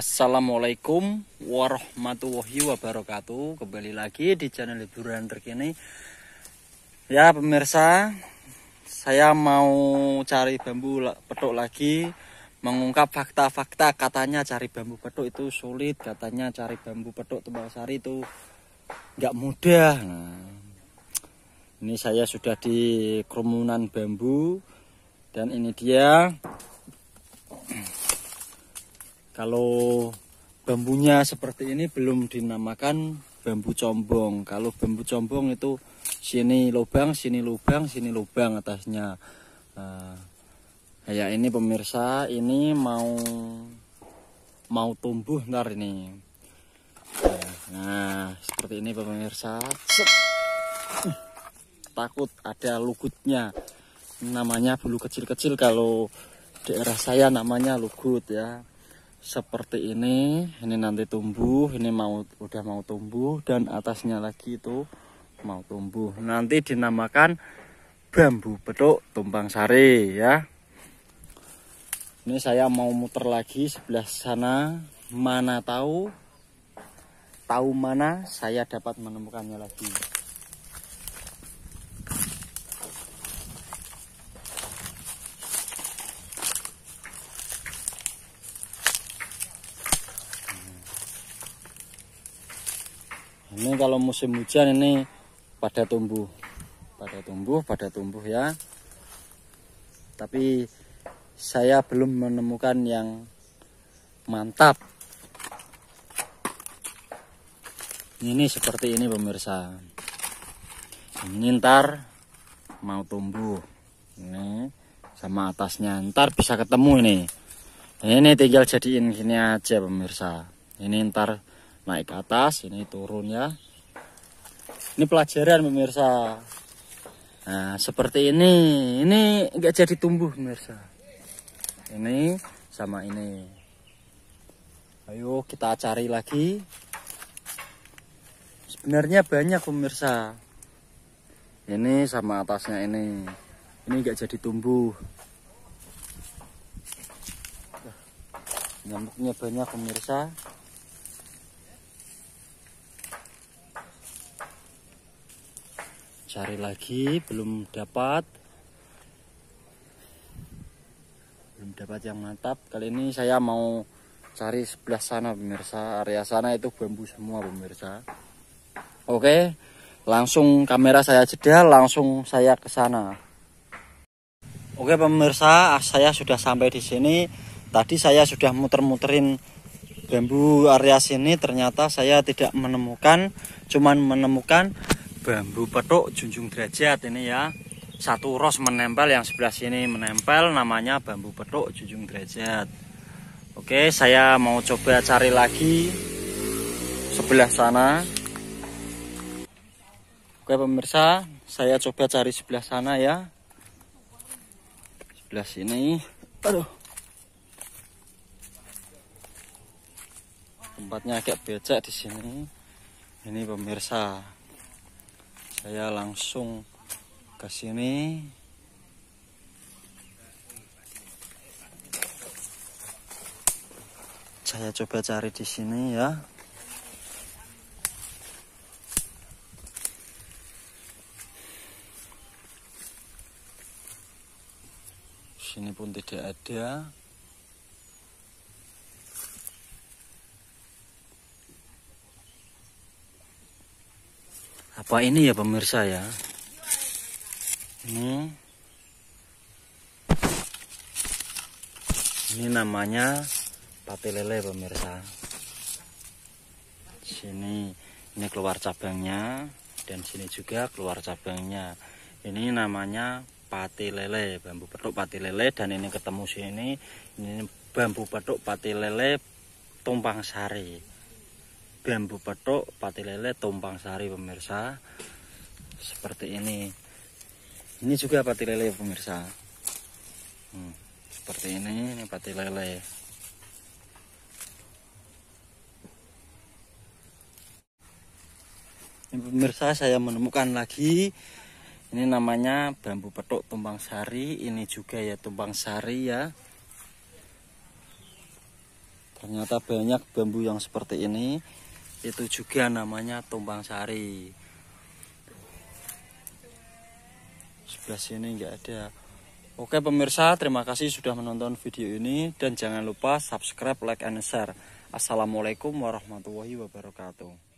Assalamualaikum warahmatullahi wabarakatuh. Kembali lagi di channel liburan terkini. Ya pemirsa, saya mau cari bambu petuk lagi mengungkap fakta-fakta katanya cari bambu petuk itu sulit katanya cari bambu petuk tebal sari itu nggak mudah nah, ini saya sudah di kerumunan bambu dan ini dia kalau bambunya seperti ini belum dinamakan bambu combong kalau bambu combong itu sini lubang sini lubang sini lubang atasnya nah, kayak ini pemirsa ini mau mau tumbuh ntar ini nah seperti ini pemirsa takut ada lugutnya namanya bulu kecil-kecil kalau daerah saya namanya lugut ya seperti ini ini nanti tumbuh ini mau udah mau tumbuh dan atasnya lagi itu mau tumbuh nanti dinamakan bambu petuk tumpang sari ya ini saya mau muter lagi sebelah sana mana tahu tahu mana saya dapat menemukannya lagi ini kalau musim hujan ini pada tumbuh pada tumbuh pada tumbuh ya tapi saya belum menemukan yang mantap ini seperti ini pemirsa ini ntar mau tumbuh ini sama atasnya ntar bisa ketemu ini ini tinggal jadiin gini aja pemirsa ini ntar naik ke atas ini turun ya ini pelajaran pemirsa nah seperti ini ini enggak jadi tumbuh pemirsa ini sama ini ayo kita cari lagi sebenarnya banyak pemirsa ini sama atasnya ini ini enggak jadi tumbuh nyamuknya banyak pemirsa cari lagi belum dapat belum dapat yang mantap kali ini saya mau cari sebelah sana pemirsa area sana itu bambu semua pemirsa oke langsung kamera saya jeda langsung saya ke sana oke pemirsa saya sudah sampai di sini tadi saya sudah muter-muterin bambu area sini ternyata saya tidak menemukan cuman menemukan bambu petuk junjung derajat ini ya satu ros menempel yang sebelah sini menempel namanya bambu petuk junjung derajat oke saya mau coba cari lagi sebelah sana oke pemirsa saya coba cari sebelah sana ya sebelah sini aduh tempatnya agak becek di sini ini pemirsa saya langsung ke sini saya coba cari di sini ya sini pun tidak ada apa ini ya pemirsa ya ini ini namanya pati lele pemirsa sini ini keluar cabangnya dan sini juga keluar cabangnya ini namanya pati lele bambu petuk pati lele dan ini ketemu sini ini bambu petuk pati lele tumpang sari bambu petuk pati lele tumpang sari pemirsa seperti ini ini juga pati lele pemirsa hmm, seperti ini ini pati lele ini pemirsa saya menemukan lagi ini namanya bambu petuk tumpang sari ini juga ya tumpang sari ya ternyata banyak bambu yang seperti ini itu juga namanya tumpang sari sebelah sini enggak ada oke pemirsa terima kasih sudah menonton video ini dan jangan lupa subscribe like and share assalamualaikum warahmatullahi wabarakatuh